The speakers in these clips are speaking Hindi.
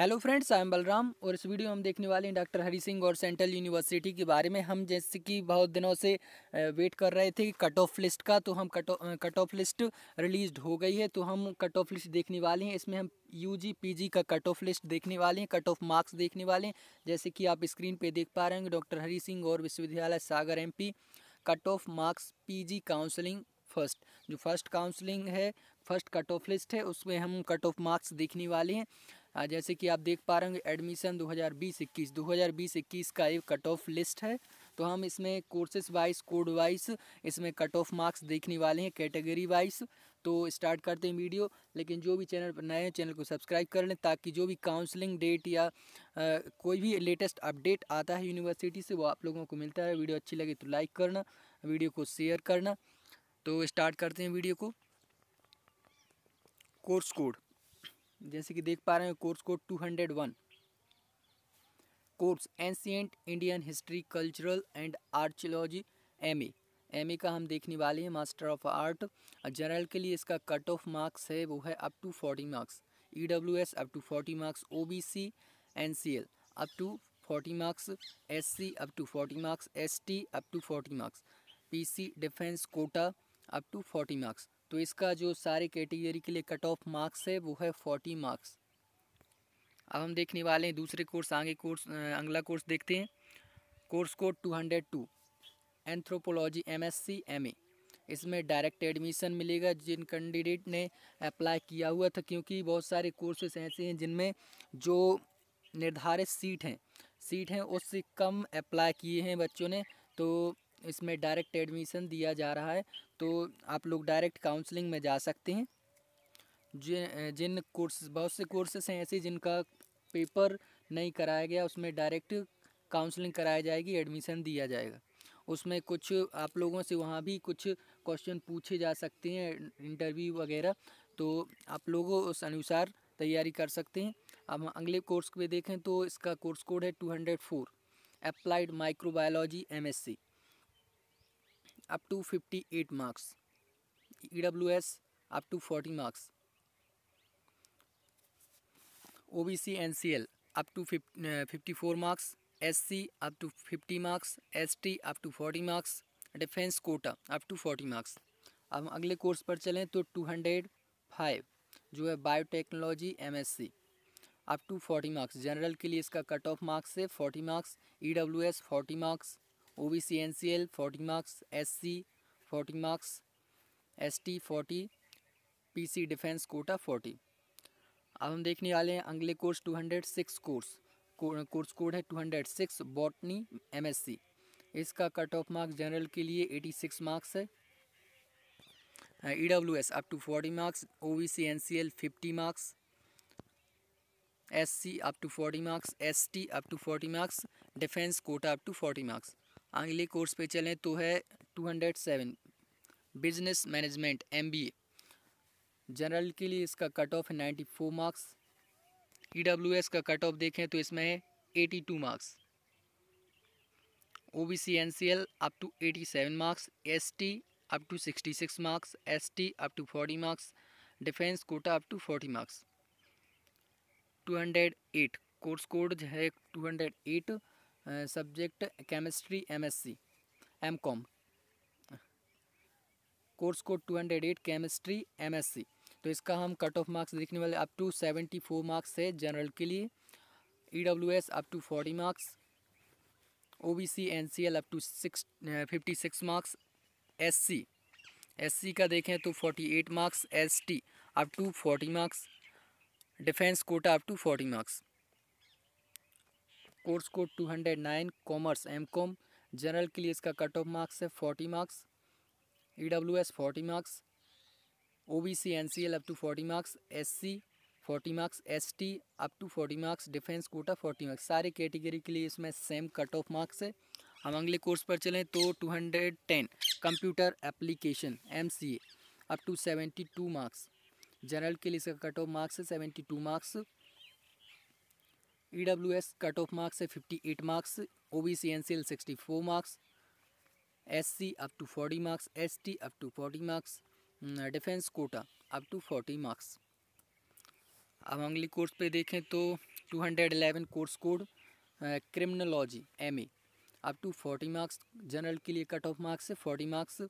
Hello friends I am Balram और इस वीडियो में हम देखने वाले हैं डॉक्टर हरी सिंह और सेंट्रल यूनिवर्सिटी के बारे में हम जैसे कि बहुत दिनों से वेट कर रहे थे कट ऑफ लिस्ट का तो हम cut cut off list release हो गई है तो हम कट ऑफ लिस्ट देखने वाले हैं इसमें हम यूजी पीजी का कट ऑफ लिस्ट देखने वाले हैं कट ऑफ मार्क्स देखने वाले हैं जैसे कि आप स्क्रीन पर देख पा रहे हैं डॉक्टर हरी सिंह और विश्वविद्यालय Sagar M cut off marks P counselling first जो फर्स्ट काउंसलिंग है फर्स्ट कट ऑफ लिस्ट है उसमें हम कट ऑफ मार्क्स देखने वाले हैं जैसे कि आप देख पा रहे होंगे एडमिशन 2020-21 2020-21 का एक कट ऑफ लिस्ट है तो हम इसमें कोर्सेज वाइज कोड वाइज इसमें कट ऑफ मार्क्स देखने वाले हैं कैटेगरी वाइज तो स्टार्ट करते हैं वीडियो लेकिन जो भी चैनल पर नए हैं चैनल को सब्सक्राइब कर लें ताकि जो भी काउंसलिंग डेट या आ, कोई भी लेटेस्ट अपडेट आता है यूनिवर्सिटी से वो आप लोगों को मिलता है वीडियो अच्छी लगे तो लाइक करना वीडियो को शेयर करना तो स्टार्ट करते हैं वीडियो को कोर्स कोड जैसे कि देख पा रहे हैं course code two hundred one course ancient Indian history cultural and archaeology M M A का हम देखने वाले हैं मास्टर ऑफ आर्ट और जनरल के लिए इसका कट ऑफ मार्क्स है वो है up to forty marks E W S up to forty marks O B C N C L up to forty marks S C up to forty marks S T up to forty marks P C defence quota up to forty marks तो इसका जो सारे कैटेगरी के लिए कट ऑफ मार्क्स है वो है फोर्टी मार्क्स अब हम देखने वाले हैं दूसरे कोर्स आगे कोर्स अगला कोर्स देखते हैं course code two hundred two anthropology M S C M A इसमें डायरेक्ट एडमिशन मिलेगा जिन कैंडिडेट ने अप्लाई किया हुआ था क्योंकि बहुत सारे कोर्सेस ऐसे हैं जिनमें जो निर्धारित सीट हैं सीट हैं उससे कम अप्लाई किए हैं बच्चों ने तो इसमें डायरेक्ट एडमिशन दिया जा रहा है तो आप लोग डायरेक्ट काउंसलिंग में जा सकते हैं जिन जिन कोर्स बहुत से कोर्सेस हैं ऐसे जिनका पेपर नहीं कराया गया उसमें डायरेक्ट काउंसलिंग कराई जाएगी एडमिशन दिया जाएगा उसमें कुछ आप लोगों से वहाँ भी कुछ क्वेश्चन पूछे जा सकते हैं इंटरव्यू वगैरह तो आप लोगों उस अनुसार तैयारी कर सकते हैं अब अगले कोर्स पे देखें तो इसका कोर्स कोड है two hundred four applied microbiology MSc up to fifty eight marks E W S up to forty marks O B C N C L up to fifty four marks S C up to fifty marks S T up to forty marks defence quota up to forty marks अब हम अगले कोर्स पर चलें तो टू हंड्रेड फाइव जो है biotechnology M S C up to forty marks general के लिए इसका कट ऑफ मार्क्स है forty marks E W S forty marks O B C N C L forty marks S C forty marks S T forty P C defence quota forty अब हम देखने वाले हैं अगले course two hundred six course course code है two hundred six botany M S C इसका कट ऑफ मार्क्स जनरल के लिए एटी सिक्स मार्क्स है E W S up to forty marks O B C N C L fifty marks S C up to forty marks S T up to forty marks defence quota up to forty marks अगले कोर्स पे चलें तो है two hundred seven business management M B A general के लिए इसका कट ऑफ है ninety four marks E W S का कट ऑफ देखें तो इसमें है eighty two marks O B C N C L up to eighty seven marks S T up to sixty six marks S T up to forty marks defence quota up to forty marks two hundred eight course code है two hundred eight subject chemistry MSc MCom course code two hundred eight chemistry MSc तो इसका हम कट ऑफ मार्क्स देखने वाले up to seventy four marks है जनरल के लिए E W S up to forty marks O B C N C L up to six fifty six marks S C S C का देखें तो forty eight marks S T up to forty marks defence quota up to forty marks course code two hundred nine commerce M com general के लिए इसका कट ऑफ मार्क्स है forty marks E W S forty marks O B C N C L up to forty marks S C forty marks S T up to forty marks defence quota forty marks सारे कैटेगरी के लिए इसमें सेम कट ऑफ मार्क्स है हम अगले कोर्स पर चलें तो two hundred ten computer application M C A up to seventy two marks general के लिए इसका कट ऑफ मार्क्स है seventy two marks E W S cut off marks है fifty eight marks O B C N C L sixty four marks S C up to forty marks S T up to forty marks defence quota up to forty marks अब अगले कोर्स पे देखें तो two hundred eleven course code criminology M A up to forty marks general के लिए कट ऑफ मार्क्स है forty marks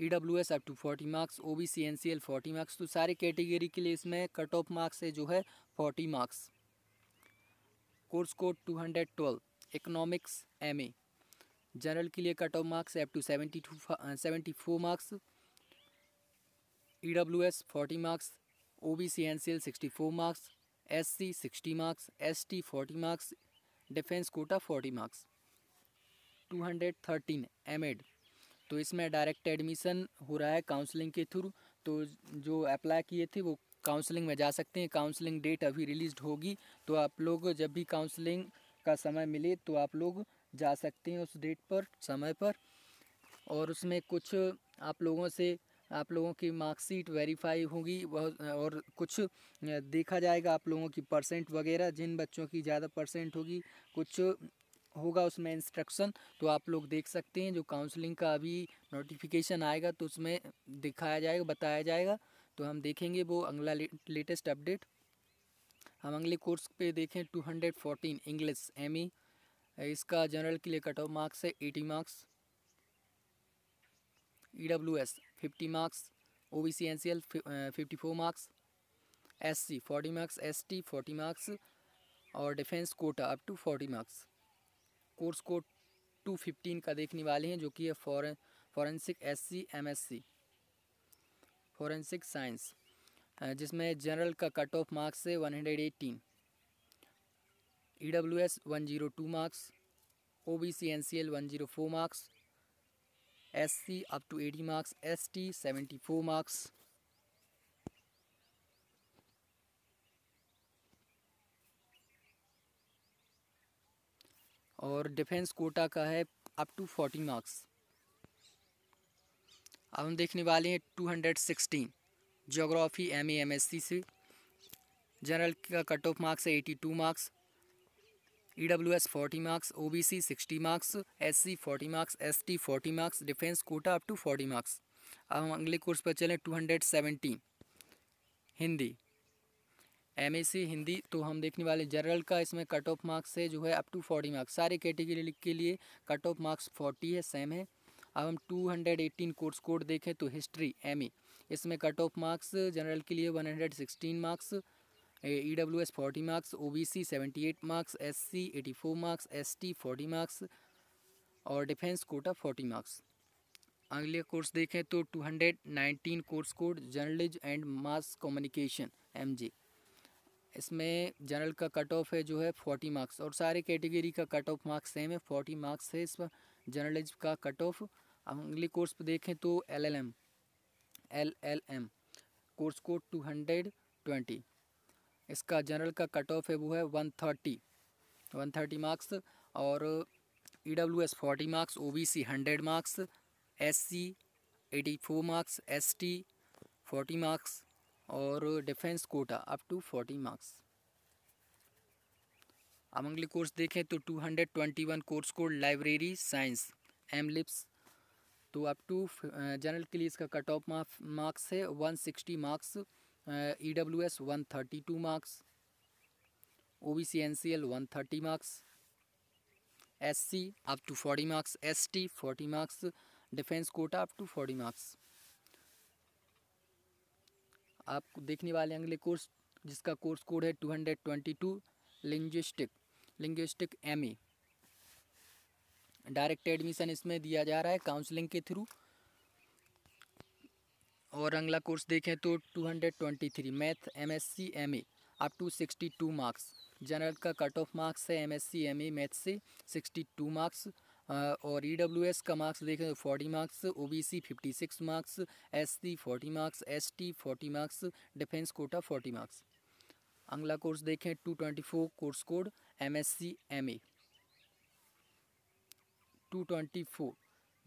E W S up to forty marks O B C N C L forty marks तो सारे कैटेगरी के लिए इसमें कट ऑफ मार्क्स है जो है forty marks course code two hundred twelve economics M A general के लिए cut off marks up to seventy two seventy four marks E W S forty marks O B C N C L sixty four marks S C sixty marks S T forty marks defence quota forty marks two hundred thirteen M Ed तो इसमें डायरेक्ट एडमिशन हो रहा है काउंसलिंग के थ्रू तो जो अप्लाई किए थे वो काउंसलिंग में जा सकते हैं काउंसलिंग डेट अभी रिलीज़ होगी तो आप लोग जब भी काउंसलिंग का समय मिले तो आप लोग जा सकते हैं उस डेट पर समय पर और उसमें कुछ आप लोगों से आप लोगों की मार्कशीट वेरीफाई होगी और कुछ देखा जाएगा आप लोगों की परसेंट वगैरह जिन बच्चों की ज़्यादा परसेंट होगी कुछ होगा उसमें इंस्ट्रक्शन तो आप लोग देख सकते हैं जो काउंसलिंग का अभी नोटिफिकेशन आएगा तो उसमें दिखाया जाएगा बताया जाएगा तो हम देखेंगे वो अगला लेटेस्ट अपडेट हम अगले कोर्स पे देखें 214 इंग्लिश एम इसका जनरल के लिए कट ऑफ मार्क्स है eighty marks E W S fifty marks O B C N C L fifty four marks S C forty marks S T forty marks और defence quota up to forty marks course code two fifteen का देखने वाले हैं जो कि है forensic S C M S C forensic science जिसमें जनरल का कट ऑफ मार्क्स है one hundred eighteen E W S one zero two marks O B C N C L one zero four marks S C up to eighty marks S T seventy four marks और डिफेंस कोटा का है अप टू फोर्टी मार्क्स अब हम देखने वाले हैं two hundred sixteen geography M A M S C से जनरल का कट ऑफ मार्क्स है eighty two marks E W S forty marks O B C sixty marks S C forty marks S T forty marks defence quota up to forty marks अब हम अगले कोर्स पर चलें two hundred seventeen Hindi M Hindi तो हम देखने वाले जनरल का इसमें कट ऑफ मार्क्स है जो है अप टू फोर्टी मार्क्स सारे कैटेगरी के लिए कट ऑफ मार्क्स फोर्टी है सेम है अब हम 218 कोर्स कोड देखें तो हिस्ट्री एम e. इसमें कट ऑफ मार्क्स जनरल के लिए 116 marks E W S forty marks O B C seventy eight marks S C eighty four marks S T forty marks और डिफेंस कोटा फोर्टी मार्क्स अगले कोर्स देखें तो two hundred nineteen course code journalism and mass communication M G इसमें जनरल का कट ऑफ है जो है फोर्टी मार्क्स और सारे कैटेगरी का कट ऑफ मार्क्स सेम है फोर्टी मार्क्स है इस पर जर्नलिज्म का कट ऑफ अब अगले कोर्स पर देखें तो L L M L L M course को टू हंड्रेड ट्वेंटी इसका जनरल का कट ऑफ है वो है one thirty one thirty marks और E W S forty marks O B C hundred marks S C eighty four marks S T forty marks और defence quota up to forty marks अब अगले कोर्स देखें तो two hundred twenty one course code library science M lips तो अप टू जनरल के लिए इसका कट ऑफ मार्क्स है one sixty marks E W S one thirty two marks O B C N C L one thirty marks S C up to forty marks S T forty marks defence quota up to forty marks आप देखने वाले अगले कोर्स जिसका कोर्स कोड है two hundred twenty two linguistic linguistic M direct admission इसमें दिया जा रहा है काउंसलिंग के थ्रू और अगला कोर्स देखें तो 223 math MSc MA up to 62 marks general का कट ऑफ मार्क्स है एमएससी एमए मैथ से 62 मार्क्स और ईडब्ल्यूएस e का मार्क्स देखें तो forty marks OBC 56 marks SC 40 marks ST 40 marks defence quota 40 marks अगला कोर्स देखें two twenty four course code M S C M A two twenty four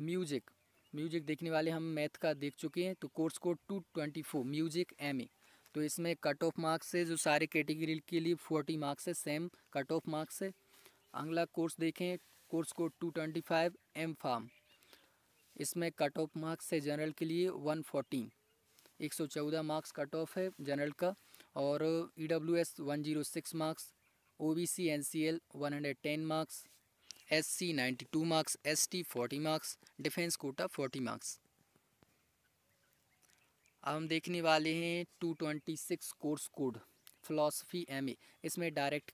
music music देखने वाले हम मैथ का देख चुके हैं तो course code two twenty four music M A तो इसमें कट ऑफ मार्क्स है जो सारे कैटेगरी के लिए फोर्टी मार्क्स है सेम कट ऑफ मार्क्स है अगला कोर्स देखें course code two twenty five M pharm इसमें कट ऑफ मार्क्स है जनरल के लिए वन फोर्टीन एक सौ चौदह मार्क्स कट ऑफ है जनरल का और E W S one zero six marks O B C N C L one hundred ten marks S C ninety two marks S T forty marks defence quota forty marks अब हम देखने वाले हैं two twenty six course code philosophy M A इसमें डायरेक्ट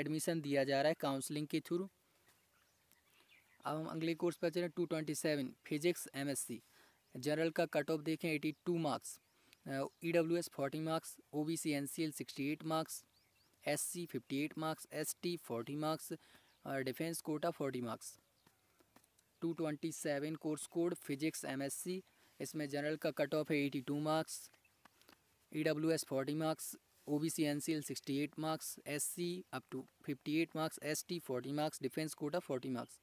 एडमिशन दिया जा रहा है काउंसलिंग के थ्रू अब हम अगले कोर्स पर चल रहे हैं two twenty seven physics M S C general का कट ऑफ देखें eighty two marks E W S forty marks O B C N C L sixty eight marks S C fifty eight marks S T forty marks और defence quota forty marks two twenty seven course code physics M S C इसमें जनरल का कट ऑफ है eighty two marks E W S forty marks O B C N C L sixty eight marks S C up to fifty eight marks S T forty marks defence quota forty marks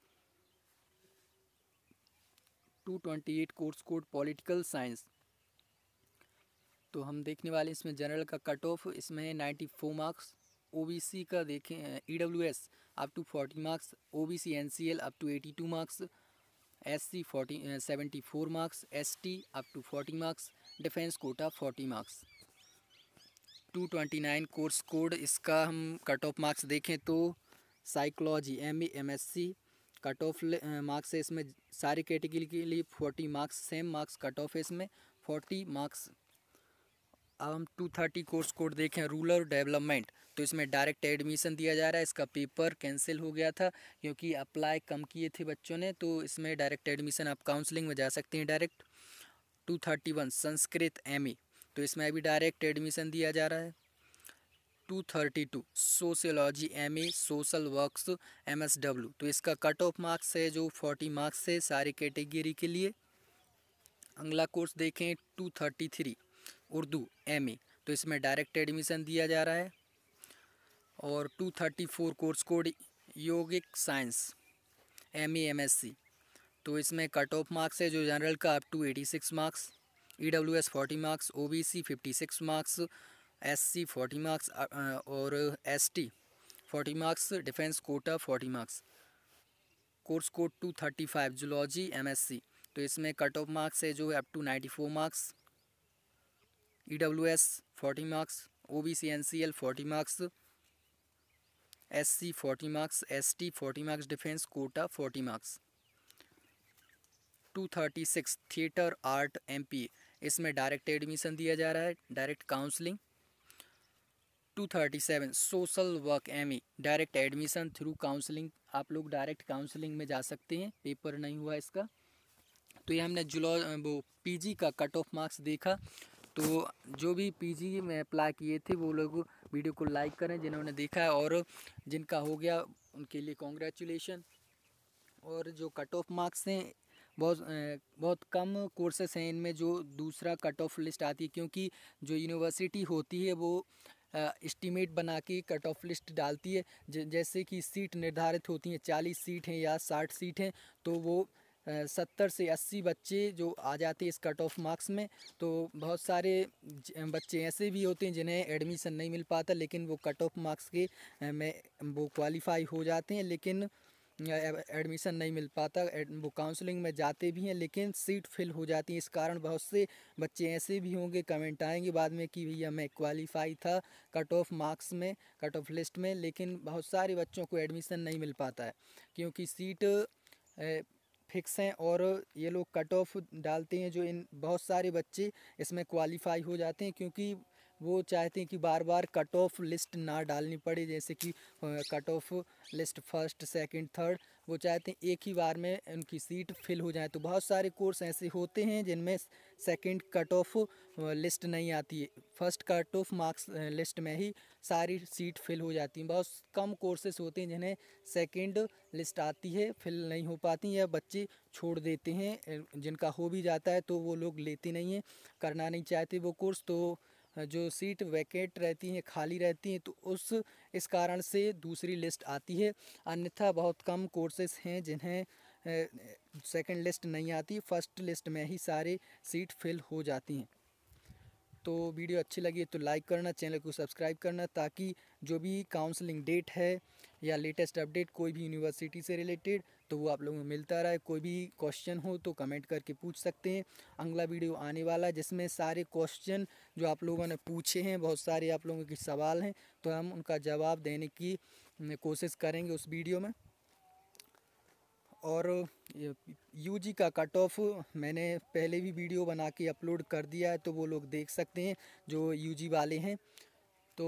two twenty eight course code political science तो हम देखने वाले इसमें जनरल का कट ऑफ इसमें है नाइन्टी फोर मार्क्स ओबीसी का देखें E W S up to forty marks OBC NCL up to eighty two marks SC forty seventy four marks ST up to forty marks defence quota forty marks two twenty nine course code इसका हम कट ऑफ मार्क्स देखें तो psychology M E M S C cut off marks है इसमें सारी कैटेगरी के लिए forty marks same marks cut off है इसमें फोर्टी मार्क्स अब हम टू थर्टी कोर्स कोड देखें रूरल डेवलपमेंट तो इसमें डायरेक्ट एडमिशन दिया जा रहा है इसका पेपर कैंसिल हो गया था क्योंकि अप्लाई कम किए थे बच्चों ने तो इसमें डायरेक्ट एडमिशन आप काउंसलिंग में जा सकते हैं direct two thirty one Sanskrit M e, तो इसमें अभी डायरेक्ट एडमिशन दिया जा रहा है two thirty two sociology M A social works M S W तो इसका कट ऑफ मार्क्स है जो फोर्टी मार्क्स है सारी कैटेगरी के लिए अगला कोर्स देखें two thirty three Urdu M तो इसमें डायरेक्ट एडमिशन दिया जा रहा है और 234 course code yogic science M E M S C तो इसमें कट ऑफ मार्क्स है जो जनरल का up to eighty six marks E W S forty marks O B C fifty six marks S C forty marks और S T forty marks defence quota forty marks course code two thirty five zoology M S C तो इसमें कट ऑफ मार्क्स है जो है up to ninety four marks E W S forty marks O B C N C L forty marks S C forty marks S T forty marks defence quota forty marks two thirty six theatre art M P इसमें डायरेक्ट एडमिशन दिया जा रहा है direct counselling two thirty seven social work M E direct admission through counselling आप लोग डायरेक्ट काउंसलिंग में जा सकते हैं पेपर नहीं हुआ इसका तो ये हमने जुलॉ वो पीजी का कट ऑफ मार्क्स देखा तो जो भी पीजी में अप्लाई किए थे वो लोग वीडियो को लाइक करें जिन्होंने देखा है और जिनका हो गया उनके लिए कॉन्ग्रेचुलेशन और जो कट ऑफ मार्क्स हैं बहुत बहुत कम कोर्सेस हैं इनमें जो दूसरा कट ऑफ लिस्ट आती है क्योंकि जो यूनिवर्सिटी होती है वो इस्टीमेट बना के कट ऑफ लिस्ट डालती है जैसे कि सीट निर्धारित होती हैं चालीस सीट हैं या साठ सीट हैं तो वो सत्तर से अस्सी बच्चे जो आ जाते हैं इस कट ऑफ मार्क्स में तो बहुत सारे बच्चे ऐसे भी होते हैं जिन्हें एडमिशन नहीं मिल पाता लेकिन वो कट ऑफ मार्क्स के में वो क्वालिफाई हो जाते हैं लेकिन एडमिशन नहीं मिल पाता वो काउंसलिंग में जाते भी हैं लेकिन सीट फिल हो जाती है इस कारण बहुत से बच्चे ऐसे भी होंगे कमेंट आएंगे बाद में कि भैया मैं क्वालिफाई था कट ऑफ मार्क्स में कट ऑफ लिस्ट में लेकिन बहुत सारे बच्चों को एडमिशन नहीं मिल पाता है क्योंकि सीट ए, फिक्स हैं और ये लोग कट ऑफ डालते हैं जो इन बहुत सारे बच्चे इसमें क्वालीफाई हो जाते हैं क्योंकि वो चाहते हैं कि बार बार कट ऑफ लिस्ट ना डालनी पड़े जैसे कि cut off list first second third वो चाहते हैं एक ही बार में उनकी सीट फिल हो जाए तो बहुत सारे कोर्स ऐसे होते हैं जिनमें सेकंड कट ऑफ लिस्ट नहीं आती है first cut off marks list में ही सारी सीट फिल हो जाती हैं बहुत कम कोर्सेस होते हैं जिन्हें सेकंड लिस्ट आती है फिल नहीं हो पाती या बच्चे छोड़ देते हैं जिनका हो भी जाता है तो वो लोग लेते नहीं हैं करना नहीं चाहते वो कोर्स तो जो सीट वैकेट रहती हैं खाली रहती हैं तो उस इस कारण से दूसरी लिस्ट आती है अन्यथा बहुत कम कोर्सेस हैं जिन्हें सेकंड लिस्ट नहीं आती फर्स्ट लिस्ट में ही सारे सीट फिल हो जाती हैं तो वीडियो अच्छी लगी तो लाइक करना चैनल को सब्सक्राइब करना ताकि जो भी काउंसलिंग डेट है या लेटेस्ट अपडेट कोई भी यूनिवर्सिटी से रिलेटेड तो वो आप लोगों को मिलता रहा है कोई भी क्वेश्चन हो तो कमेंट करके पूछ सकते हैं अगला वीडियो आने वाला है जिसमें सारे क्वेश्चन जो आप लोगों ने पूछे हैं बहुत सारे आप लोगों के सवाल हैं तो हम उनका जवाब देने की कोशिश करेंगे उस वीडियो में और यूजी का कट ऑफ मैंने पहले भी वीडियो बना के अपलोड कर दिया है तो वो लोग देख सकते हैं जो यूजी वाले हैं तो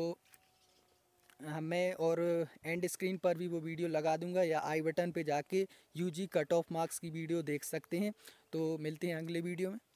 मैं और एंड स्क्रीन पर भी वो वीडियो लगा दूंगा या आई बटन पे जाके यूजी कट ऑफ मार्क्स की वीडियो देख सकते हैं तो मिलते हैं अगले वीडियो में